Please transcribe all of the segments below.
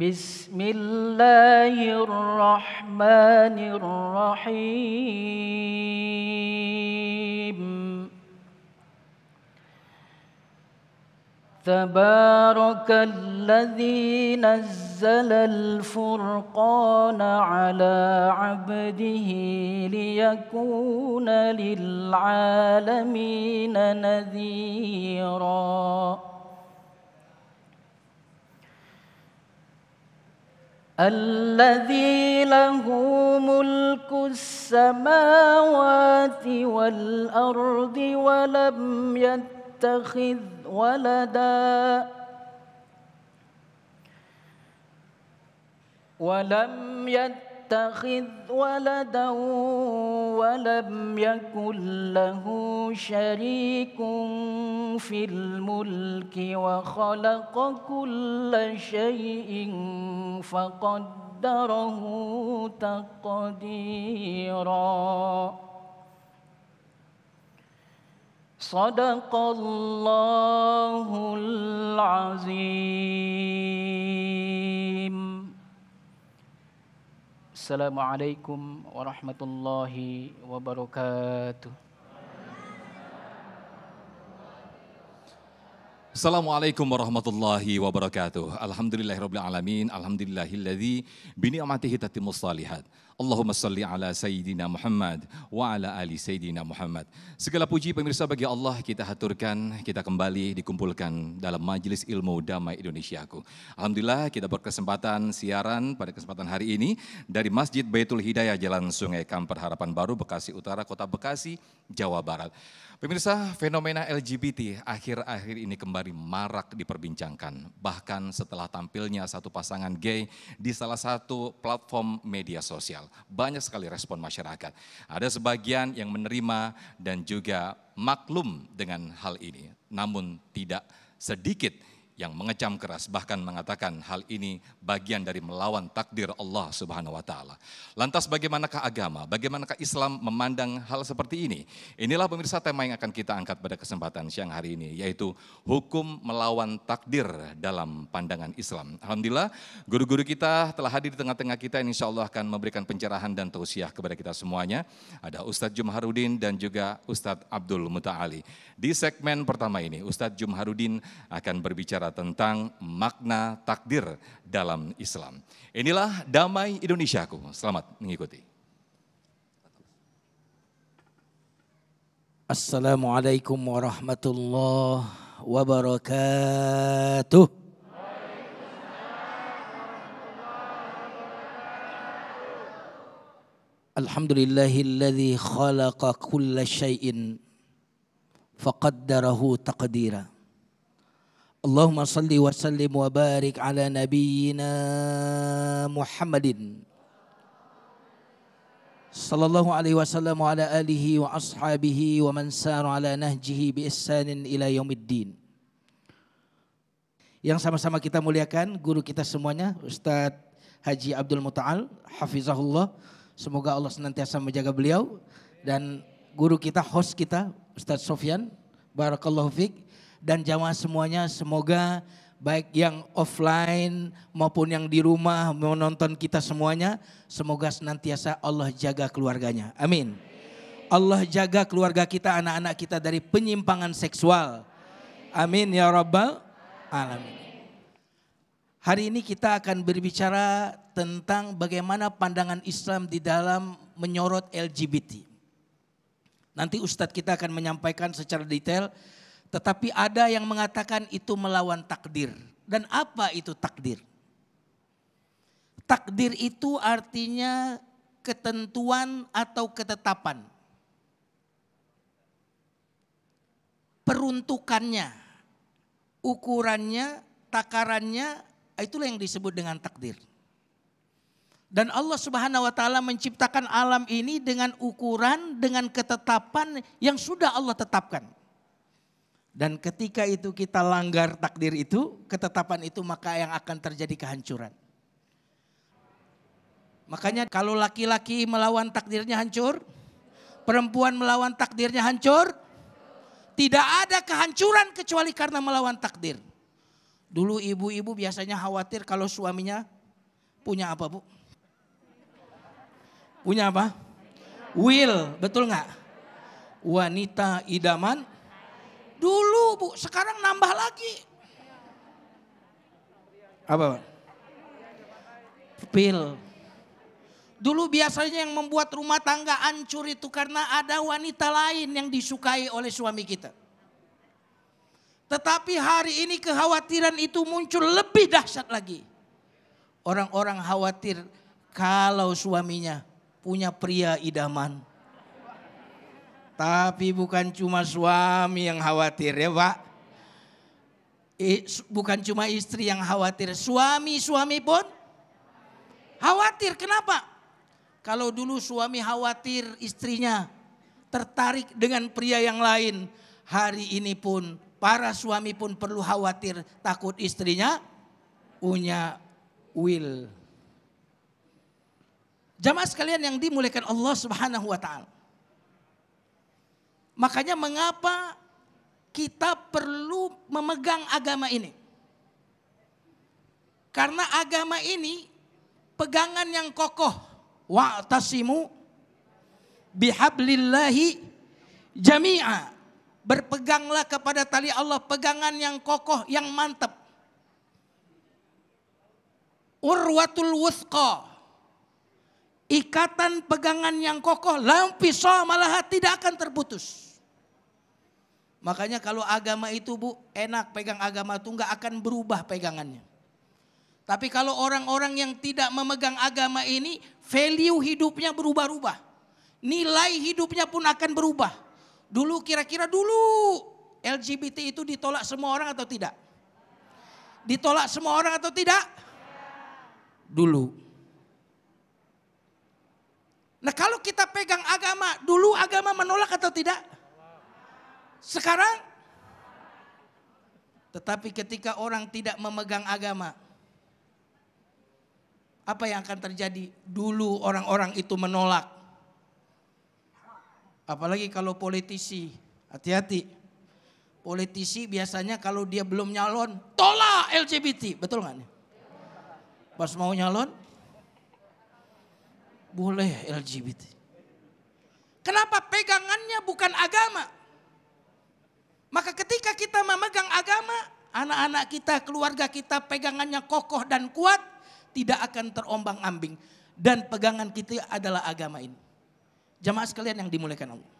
بسم الله الرحمن الرحيم تبارك الذي نزل الفرقان على عبده ليكون للعالمين نذيراً الذي له ملك السماوات والأرض ولم يتخذ ولدا ولم يتخذ يتخذ ولدا ولم يكن له شريك في الملك وخلق كل شيء فقدره تقديرا صدق الله العظيم Assalamualaikum warahmatullahi wabarakatuh. Assalamualaikum warahmatullahi wabarakatuh. Alhamdulillahirabbil alamin, alhamdulillahilladzi bi ni'matihi tatimmus shalihat. Allahumma salli ala Sayyidina Muhammad wa ala ali Sayyidina Muhammad. Segala puji pemirsa bagi Allah kita haturkan, kita kembali dikumpulkan dalam Majelis Ilmu Damai Indonesiaku. Alhamdulillah kita berkesempatan siaran pada kesempatan hari ini dari Masjid Baitul Hidayah Jalan Sungai Kampar Harapan Baru, Bekasi Utara, Kota Bekasi, Jawa Barat. Pemirsa, fenomena LGBT akhir-akhir ini kembali marak diperbincangkan. Bahkan setelah tampilnya satu pasangan gay di salah satu platform media sosial. Banyak sekali respon masyarakat. Ada sebagian yang menerima dan juga maklum dengan hal ini. Namun tidak sedikit yang mengecam keras bahkan mengatakan hal ini bagian dari melawan takdir Allah Subhanahu wa taala. Lantas bagaimanakah agama? Bagaimanakah Islam memandang hal seperti ini? Inilah pemirsa tema yang akan kita angkat pada kesempatan siang hari ini yaitu hukum melawan takdir dalam pandangan Islam. Alhamdulillah guru-guru kita telah hadir di tengah-tengah kita yang insya Allah akan memberikan pencerahan dan tausiah kepada kita semuanya. Ada Ustadz Jumharudin dan juga Ustadz Abdul Muta'ali. Di segmen pertama ini Ustadz Jumharudin akan berbicara berbicara tentang makna takdir dalam Islam. Inilah damai Indonesiaku. Selamat mengikuti. Assalamualaikum warahmatullahi wabarakatuh. Alhamdulillahilladzi khalaqa kulla shayin, faqaddarahu taqdira. Allahumma salli wa sallim wa barik ala nabiyyina Muhammadin. Sallallahu alaihi wasallam wa ala alihi wa ashabihi wa man saru ala nahjihi bi ihsanin ila yaumiddin. Yang sama-sama kita muliakan guru kita semuanya Ustaz Haji Abdul Muta'al Hafizahullah. Semoga Allah senantiasa menjaga beliau dan guru kita, host kita Ustaz Sofyan. Barakallahu fiqh dan jamaah semuanya semoga baik yang offline maupun yang di rumah menonton kita semuanya semoga senantiasa Allah jaga keluarganya. Amin. Allah jaga keluarga kita, anak-anak kita dari penyimpangan seksual. Amin ya rabbal alamin. Hari ini kita akan berbicara tentang bagaimana pandangan Islam di dalam menyorot LGBT. Nanti Ustadz kita akan menyampaikan secara detail tetapi ada yang mengatakan itu melawan takdir. Dan apa itu takdir? Takdir itu artinya ketentuan atau ketetapan. Peruntukannya, ukurannya, takarannya, itulah yang disebut dengan takdir. Dan Allah Subhanahu wa taala menciptakan alam ini dengan ukuran, dengan ketetapan yang sudah Allah tetapkan. Dan ketika itu kita langgar takdir itu, ketetapan itu maka yang akan terjadi kehancuran. Makanya kalau laki-laki melawan takdirnya hancur, perempuan melawan takdirnya hancur, tidak ada kehancuran kecuali karena melawan takdir. Dulu ibu-ibu biasanya khawatir kalau suaminya punya apa bu? Punya apa? Will, betul nggak? Wanita idaman Dulu bu, sekarang nambah lagi. Apa? Pil. Dulu biasanya yang membuat rumah tangga hancur itu karena ada wanita lain yang disukai oleh suami kita. Tetapi hari ini kekhawatiran itu muncul lebih dahsyat lagi. Orang-orang khawatir kalau suaminya punya pria idaman. Tapi bukan cuma suami yang khawatir ya Pak. Bukan cuma istri yang khawatir, suami-suami pun khawatir. Kenapa? Kalau dulu suami khawatir istrinya tertarik dengan pria yang lain, hari ini pun para suami pun perlu khawatir takut istrinya punya will. Jamaah sekalian yang dimuliakan Allah Subhanahu wa taala. Makanya mengapa kita perlu memegang agama ini? Karena agama ini pegangan yang kokoh. Wa'tasimu bihablillahi jami'a. Berpeganglah kepada tali Allah pegangan yang kokoh, yang mantap. Urwatul wuthqa Ikatan pegangan yang kokoh, pisau malah tidak akan terputus. Makanya kalau agama itu bu enak pegang agama itu nggak akan berubah pegangannya. Tapi kalau orang-orang yang tidak memegang agama ini, value hidupnya berubah-ubah. Nilai hidupnya pun akan berubah. Dulu kira-kira dulu LGBT itu ditolak semua orang atau tidak? Ditolak semua orang atau tidak? Dulu. Nah kalau kita pegang agama, dulu agama menolak atau tidak? Sekarang? Tetapi ketika orang tidak memegang agama, apa yang akan terjadi? Dulu orang-orang itu menolak. Apalagi kalau politisi, hati-hati. Politisi biasanya kalau dia belum nyalon, tolak LGBT. Betul nggak nih? Pas mau nyalon, boleh LGBT. Kenapa pegangannya bukan agama? Maka ketika kita memegang agama, anak-anak kita, keluarga kita pegangannya kokoh dan kuat, tidak akan terombang ambing. Dan pegangan kita adalah agama ini. Jamaah sekalian yang dimuliakan Allah.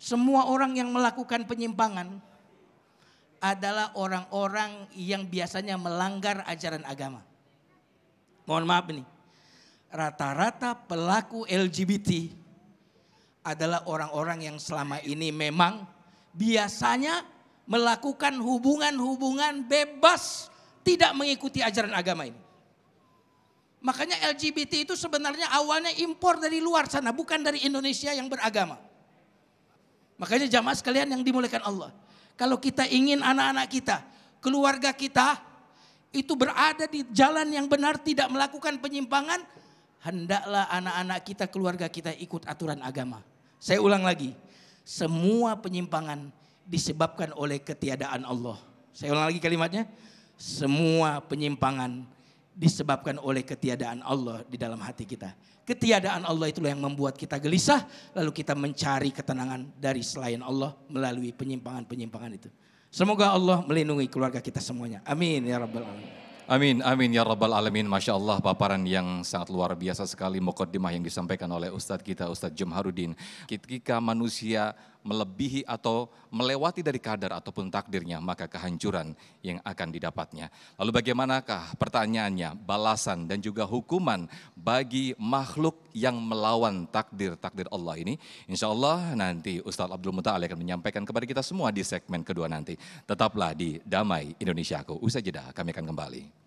Semua orang yang melakukan penyimpangan adalah orang-orang yang biasanya melanggar ajaran agama. Mohon maaf nih rata-rata pelaku LGBT adalah orang-orang yang selama ini memang biasanya melakukan hubungan-hubungan bebas tidak mengikuti ajaran agama ini. Makanya LGBT itu sebenarnya awalnya impor dari luar sana, bukan dari Indonesia yang beragama. Makanya jamaah sekalian yang dimuliakan Allah. Kalau kita ingin anak-anak kita, keluarga kita itu berada di jalan yang benar, tidak melakukan penyimpangan, hendaklah anak-anak kita, keluarga kita ikut aturan agama. Saya ulang lagi, semua penyimpangan disebabkan oleh ketiadaan Allah. Saya ulang lagi kalimatnya, semua penyimpangan disebabkan oleh ketiadaan Allah di dalam hati kita. Ketiadaan Allah itulah yang membuat kita gelisah, lalu kita mencari ketenangan dari selain Allah melalui penyimpangan-penyimpangan itu. Semoga Allah melindungi keluarga kita semuanya. Amin ya Rabbal 'Alamin. Amin, amin ya rabbal alamin. Masya Allah paparan yang sangat luar biasa sekali. Mukaddimah yang disampaikan oleh Ustadz kita, Ustadz Jumharudin. Ketika manusia melebihi atau melewati dari kadar ataupun takdirnya, maka kehancuran yang akan didapatnya. Lalu bagaimanakah pertanyaannya, balasan dan juga hukuman bagi makhluk yang melawan takdir-takdir Allah ini? Insya Allah nanti Ustadz Abdul Muta'ali akan menyampaikan kepada kita semua di segmen kedua nanti. Tetaplah di Damai Indonesia Aku. Usai jeda, kami akan kembali.